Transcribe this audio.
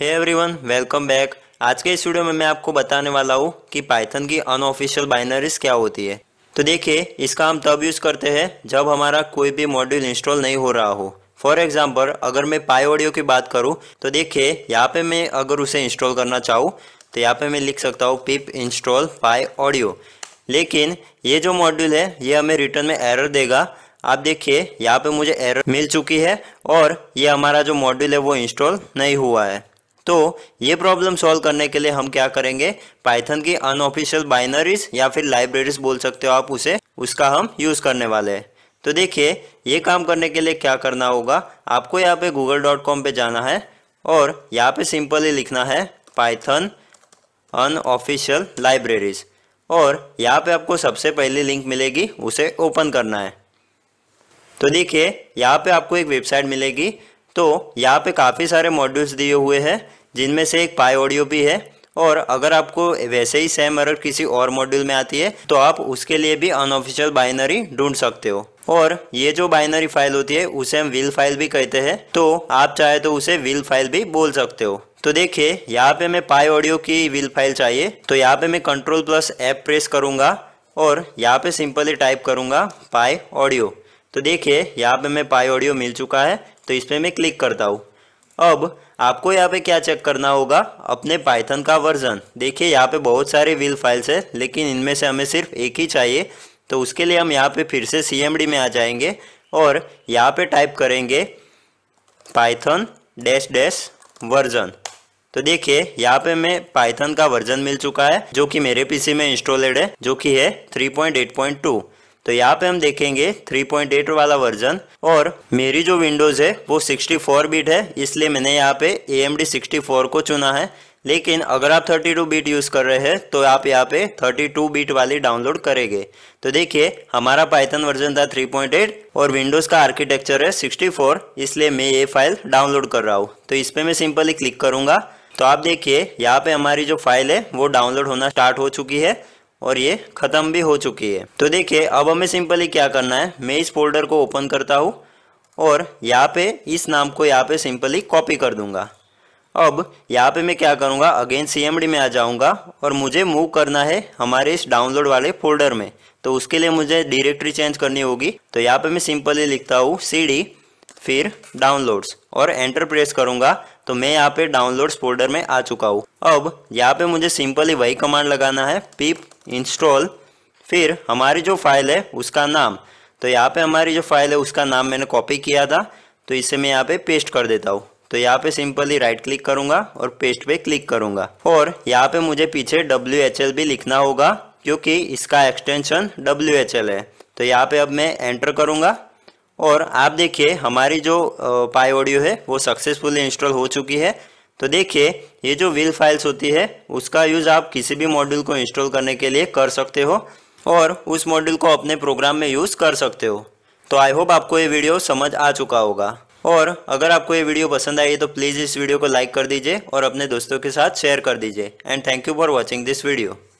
है everyone welcome back आज के इस वीडियो में मैं आपको बताने वाला हूँ कि पाइथन की अनऑफिशियल बाइनरीज क्या होती है तो देखिए इसका हम तब यूज़ करते हैं जब हमारा कोई भी मॉड्यूल इंस्टॉल नहीं हो रहा हो फॉर एग्जाम्पल अगर मैं पाई ऑडियो की बात करूँ तो देखिए यहाँ पे मैं अगर उसे इंस्टॉल करना चाहूँ तो यहाँ पे मैं लिख सकता हूँ पिप इंस्टॉल पाई ऑडियो लेकिन ये जो मॉड्यूल है ये हमें रिटर्न में एरर देगा आप देखिए यहाँ पे मुझे एरर मिल चुकी है और ये हमारा जो मॉड्यूल है वो इंस्टॉल नहीं हुआ है तो ये प्रॉब्लम सॉल्व करने के लिए हम क्या करेंगे पाइथन की अनऑफिशियल बाइनरीज या फिर लाइब्रेरीज बोल सकते हो आप उसे उसका हम यूज़ करने वाले हैं तो देखिए ये काम करने के लिए क्या करना होगा आपको यहाँ पे गूगल डॉट कॉम पर जाना है और यहाँ पे सिंपली लिखना है पाइथन अनऑफिशियल लाइब्रेरीज और यहाँ पे आपको सबसे पहले लिंक मिलेगी उसे ओपन करना है तो देखिए यहाँ पे आपको एक वेबसाइट मिलेगी तो यहाँ पे काफ़ी सारे मॉड्यूल्स दिए हुए हैं जिनमें से एक पाई ऑडियो भी है और अगर आपको वैसे ही सेम अगर किसी और मॉड्यूल में आती है तो आप उसके लिए भी अनऑफिशियल बाइनरी ढूंढ सकते हो और ये जो बाइनरी फाइल होती है उसे हम विल फाइल भी कहते हैं तो आप चाहे तो उसे विल फाइल भी बोल सकते हो तो देखिए यहाँ पे मैं पाई ऑडियो की विल फाइल चाहिए तो यहाँ पे मैं कंट्रोल प्लस एप प्रेस करूँगा और यहाँ पे सिंपली टाइप करूँगा पाई ऑडियो तो देखिए यहाँ पे मैं पाई ऑडियो मिल चुका है तो इस पर मैं क्लिक करता हूँ अब आपको यहाँ पे क्या चेक करना होगा अपने पाइथन का वर्जन देखिए यहाँ पे बहुत सारे विल फाइल्स है लेकिन इनमें से हमें सिर्फ एक ही चाहिए तो उसके लिए हम यहाँ पे फिर से सी में आ जाएंगे और यहाँ पे टाइप करेंगे पाइथन डैश डैश वर्जन तो देखिए यहाँ पे मैं पाइथन का वर्जन मिल चुका है जो कि मेरे पीसी में इंस्टॉलेड है जो कि है थ्री तो यहाँ पे हम देखेंगे 3.8 वाला वर्जन और मेरी जो विंडोज़ है वो 64 बीट है इसलिए मैंने यहाँ पे ए एम डी को चुना है लेकिन अगर आप 32 बीट यूज़ कर रहे हैं तो आप यहाँ पे 32 बीट वाली डाउनलोड करेंगे तो देखिए हमारा पाइथन वर्जन था 3.8 और विंडोज़ का आर्किटेक्चर है 64 इसलिए मैं ये फाइल डाउनलोड कर रहा हूँ तो इस मैं सिंपली क्लिक करूंगा तो आप देखिए यहाँ पे हमारी जो फाइल है वो डाउनलोड होना स्टार्ट हो चुकी है और ये ख़त्म भी हो चुकी है तो देखिए अब हमें सिंपली क्या करना है मैं इस फोल्डर को ओपन करता हूँ और यहाँ पे इस नाम को यहाँ पे सिंपली कॉपी कर दूंगा अब यहाँ पे मैं क्या करूँगा अगेन सी में आ जाऊँगा और मुझे मूव करना है हमारे इस डाउनलोड वाले फोल्डर में तो उसके लिए मुझे डिरेक्टरी चेंज करनी होगी तो यहाँ पे मैं सिंपली लिखता हूँ सी फिर डाउनलोड्स और एंटर प्रेस करूँगा तो मैं यहाँ पे डाउनलोड फोल्डर में आ चुका हूँ अब यहाँ पे मुझे सिंपली वही कमांड लगाना है पिप इंस्टॉल फिर हमारी जो फाइल है उसका नाम तो यहाँ पे हमारी जो फाइल है उसका नाम मैंने कॉपी किया था तो इसे मैं यहाँ पे पेस्ट कर देता हूँ तो यहाँ पे सिंपली राइट क्लिक करूंगा और पेस्ट पे क्लिक करूंगा और यहाँ पे मुझे पीछे डब्ल्यू एच एल भी लिखना होगा क्योंकि इसका एक्सटेंशन डब्ल्यू एच एल है तो यहाँ पे अब मैं एंटर करूंगा और आप देखिए हमारी जो पाई ऑडियो है वो सक्सेसफुली इंस्टॉल हो चुकी है तो देखिए ये जो विल फाइल्स होती है उसका यूज़ आप किसी भी मॉड्यूल को इंस्टॉल करने के लिए कर सकते हो और उस मॉड्यूल को अपने प्रोग्राम में यूज़ कर सकते हो तो आई होप आपको ये वीडियो समझ आ चुका होगा और अगर आपको ये वीडियो पसंद आई तो प्लीज़ इस वीडियो को लाइक कर दीजिए और अपने दोस्तों के साथ शेयर कर दीजिए and thank you for watching this video